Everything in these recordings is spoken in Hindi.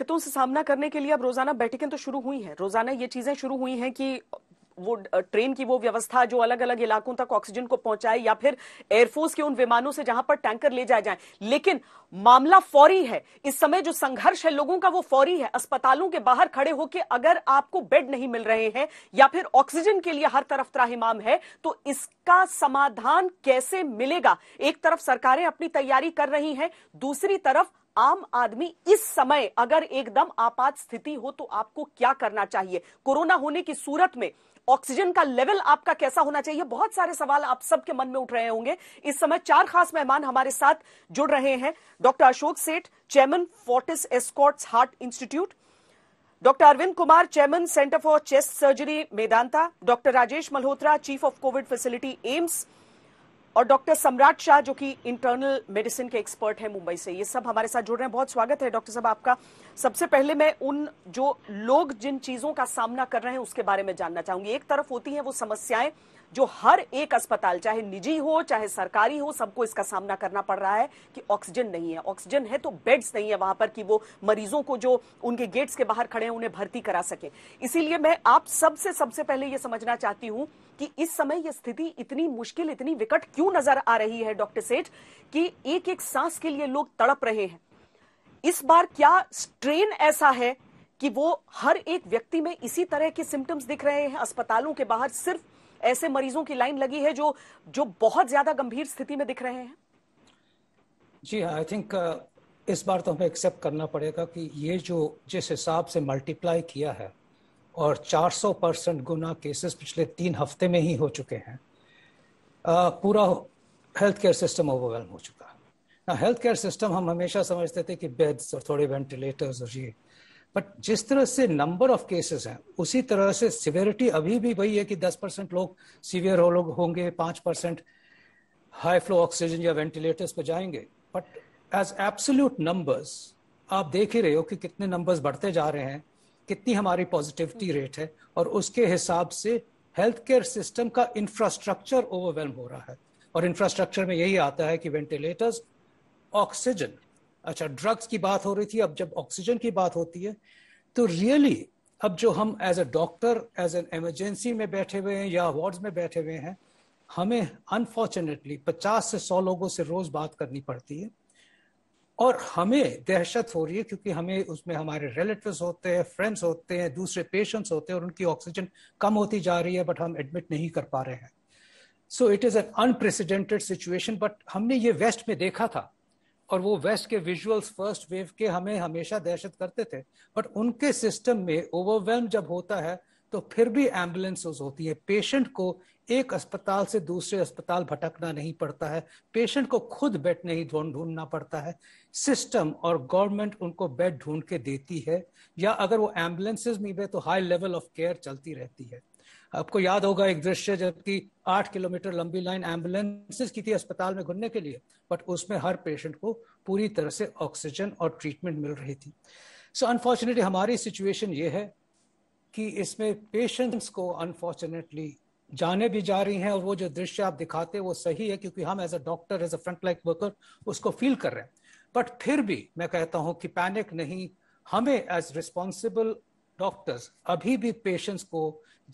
दिक्कतों से सामना करने के लिए अब रोजाना बैठकें तो शुरू हुई हैं रोजाना ये चीजें शुरू हुई हैं कि वो ट्रेन की वो व्यवस्था जो अलग अलग इलाकों तक ऑक्सीजन को पहुंचाए या फिर एयरफोर्स के उन विमानों से जहां पर टैंकर ले जाए जाए लेकिन मामला फौरी है इस समय जो संघर्ष है लोगों का वो फौरी है अस्पतालों के बाहर खड़े होकर अगर आपको बेड नहीं मिल रहे हैं या फिर ऑक्सीजन के लिए हर तरफ त्राहिमाम है तो इसका समाधान कैसे मिलेगा एक तरफ सरकारें अपनी तैयारी कर रही हैं दूसरी तरफ आम आदमी इस समय अगर एकदम आपात स्थिति हो तो आपको क्या करना चाहिए कोरोना होने की सूरत में ऑक्सीजन का लेवल आपका कैसा होना चाहिए बहुत सारे सवाल आप सबके मन में उठ रहे होंगे इस समय चार खास मेहमान हमारे साथ जुड़ रहे हैं doctor Ashok Seth chairman Fortis Escorts heart institute doctor Arvind Kumar chairman centre for chest surgery Medanta doctor Rajesh Malhotra chief of COVID facility AIIMS और डॉक्टर सम्राट शाह जो कि इंटरनल मेडिसिन के एक्सपर्ट हैं मुंबई से ये सब हमारे साथ जुड़ रहे हैं बहुत स्वागत है डॉक्टर साहब आपका सबसे पहले मैं उन जो लोग जिन चीजों का सामना कर रहे हैं उसके बारे में जानना चाहूंगी एक तरफ होती है वो समस्याएं जो हर एक अस्पताल चाहे निजी हो चाहे सरकारी हो सबको इसका सामना करना पड़ रहा है कि ऑक्सीजन नहीं है ऑक्सीजन है तो बेड्स नहीं है वहां पर कि वो मरीजों को जो उनके गेट्स के बाहर खड़े हैं उन्हें भर्ती करा सके इसीलिए मैं आप सबसे सबसे पहले यह समझना चाहती हूं कि इस समय यह स्थिति इतनी मुश्किल इतनी विकट क्यों नजर आ रही है डॉक्टर सेठ कि एक एक सांस के लिए लोग तड़प रहे हैं इस बार क्या स्ट्रेन ऐसा है कि वो हर एक व्यक्ति में इसी तरह के सिम्टम्स दिख रहे हैं अस्पतालों के बाहर सिर्फ ऐसे मरीजों की लाइन लगी है जो जो बहुत ज्यादा गंभीर स्थिति में दिख रहे हैं जी आई हाँ, थिंक uh, इस बार तो हमें एक्सेप्ट करना पड़ेगा कि ये जो जिस हिसाब से मल्टीप्लाई किया है और 400 परसेंट गुना केसेस पिछले तीन हफ्ते में ही हो चुके हैं uh, पूरा हेल्थ केयर सिस्टम ओवरवेलम हो चुका है हेल्थ केयर सिस्टम हम हमेशा समझते थे कि बेड्स और थोड़े वेंटिलेटर्स और ये बट जिस तरह से नंबर ऑफ केसेस हैं उसी तरह से सिवियरिटी अभी भी वही है कि 10 परसेंट लोग सीवियर हो लोग होंगे 5 परसेंट हाई फ्लो ऑक्सीजन या वेंटिलेटर्स पर जाएंगे बट एज एब्सोल्यूट नंबर्स आप देख ही रहे हो कि कितने नंबर्स बढ़ते जा रहे हैं कितनी हमारी पॉजिटिविटी रेट है और उसके हिसाब से हेल्थ केयर सिस्टम का इंफ्रास्ट्रक्चर ओवरवेलम हो रहा है और इंफ्रास्ट्रक्चर में यही आता है कि वेंटिलेटर्स ऑक्सीजन अच्छा ड्रग्स की बात हो रही थी अब जब ऑक्सीजन की बात होती है तो रियली really, अब जो हम as a doctor as an emergency में बैठे हुए हैं या वार्ड्स में बैठे हुए हैं हमें अनफॉर्चुनेटली 50 से 100 लोगों से रोज बात करनी पड़ती है और हमें दहशत हो रही है क्योंकि हमें उसमें हमारे रिलेटिव होते हैं फ्रेंड्स होते हैं दूसरे पेशेंट्स होते हैं और उनकी ऑक्सीजन कम होती जा रही है बट हम एडमिट नहीं कर पा रहे हैं so it is an unprecedented situation but हमने ये वेस्ट में देखा था और वो वेस्ट के विजुअल्स फर्स्ट वेव के हमें हमेशा दहशत करते थे बट उनके सिस्टम में ओवरवेलम जब होता है तो फिर भी एम्बुलेंस होती है पेशेंट को एक अस्पताल से दूसरे अस्पताल भटकना नहीं पड़ता है पेशेंट को खुद बेड नहीं ढूंढना पड़ता है सिस्टम और गवर्नमेंट उनको बेड ढूंढ के देती है या अगर वो एम्बुलेंसेज में भी तो हाई लेवल ऑफ केयर चलती रहती है आपको याद होगा एक दृश्य जबकि आठ किलोमीटर लंबी लाइन एम्बुलेंसेज की थी अस्पताल में घुलने के लिए बट उसमें हर पेशेंट को पूरी तरह से ऑक्सीजन और ट्रीटमेंट मिल रही थी सो so, अनफॉर्चुनेटली हमारी सिचुएशन ये है कि इसमें पेशेंट्स को अनफॉर्चुनेटली जाने भी जा रही हैं और वो जो दृश्य आप दिखाते हैं वो सही है क्योंकि हम as a doctor as a front line worker उसको फील कर रहे हैं बट फिर भी मैं कहता हूँ कि पैनिक नहीं हमें एज रिस्पॉन्सिबल डॉक्टर्स अभी भी पेशेंट्स को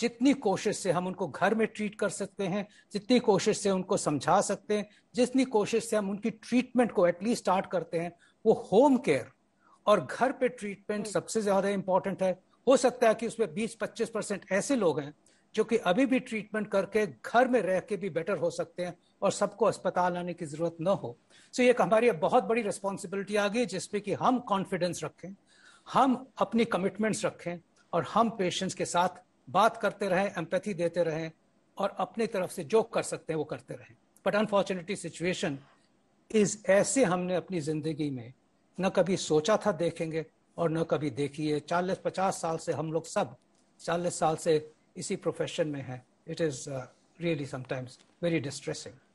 जितनी कोशिश से हम उनको घर में ट्रीट कर सकते हैं जितनी कोशिश से उनको समझा सकते हैं जितनी कोशिश से हम उनकी ट्रीटमेंट को एटलीस्ट स्टार्ट करते हैं वो होम केयर और घर पे ट्रीटमेंट हम्म। सबसे ज्यादा इंपॉर्टेंट है हो सकता है कि उसमें 20-25 परसेंट ऐसे लोग हैं जो कि अभी भी ट्रीटमेंट करके घर में रह के भी बेटर हो सकते हैं और सबको अस्पताल आने की जरूरत न हो सो so, ये हमारी बहुत बड़ी रिस्पॉन्सिबिलिटी आ गई जिसपे कि हम कॉन्फिडेंस रखें हम अपनी कमिटमेंट्स रखें और हम पेशेंट्स के साथ बात करते रहें एम्पैथी देते रहें और अपनी तरफ से जो कर सकते हैं वो करते रहें बट अनफॉर्चुनेटली सिचुएशन इज ऐसे हमने अपनी जिंदगी में न कभी सोचा था देखेंगे और न कभी देखी है चालीस पचास साल से हम लोग सब चालीस साल से इसी प्रोफेशन में हैं it is really sometimes very distressing